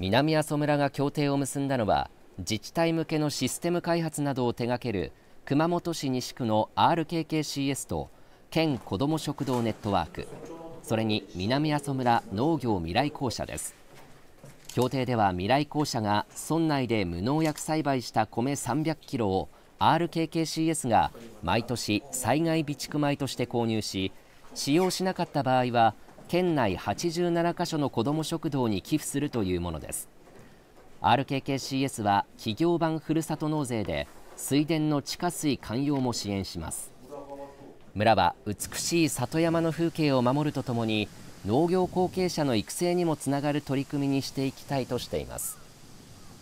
南阿蘇村が協定を結んだのは自治体向けのシステム開発などを手掛ける熊本市西区の RKKCS と県子ども食堂ネットワークそれに南阿蘇村農業未来公社です協定では未来公社が村内で無農薬栽培した米300キロを RKKCS が毎年災害備蓄米として購入し使用しなかった場合は県内87カ所の子ども食堂に寄付するというものです RKKCS は企業版ふるさと納税で水田の地下水寛容も支援します村は美しい里山の風景を守るとともに農業後継者の育成にもつながる取り組みにしていきたいとしています